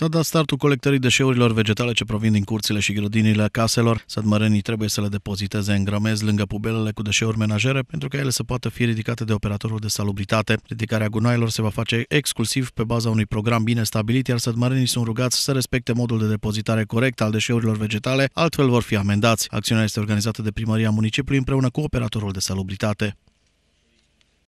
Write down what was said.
S-a dat startul colectării deșeurilor vegetale ce provin din curțile și grădinile caselor. Sădmărenii trebuie să le depoziteze în grămezi lângă pubelele cu deșeuri menajere pentru ca ele să poată fi ridicate de operatorul de salubritate. Ridicarea gunoaielor se va face exclusiv pe baza unui program bine stabilit, iar sădmărenii sunt rugați să respecte modul de depozitare corect al deșeurilor vegetale, altfel vor fi amendați. Acțiunea este organizată de primăria municipiului împreună cu operatorul de salubritate.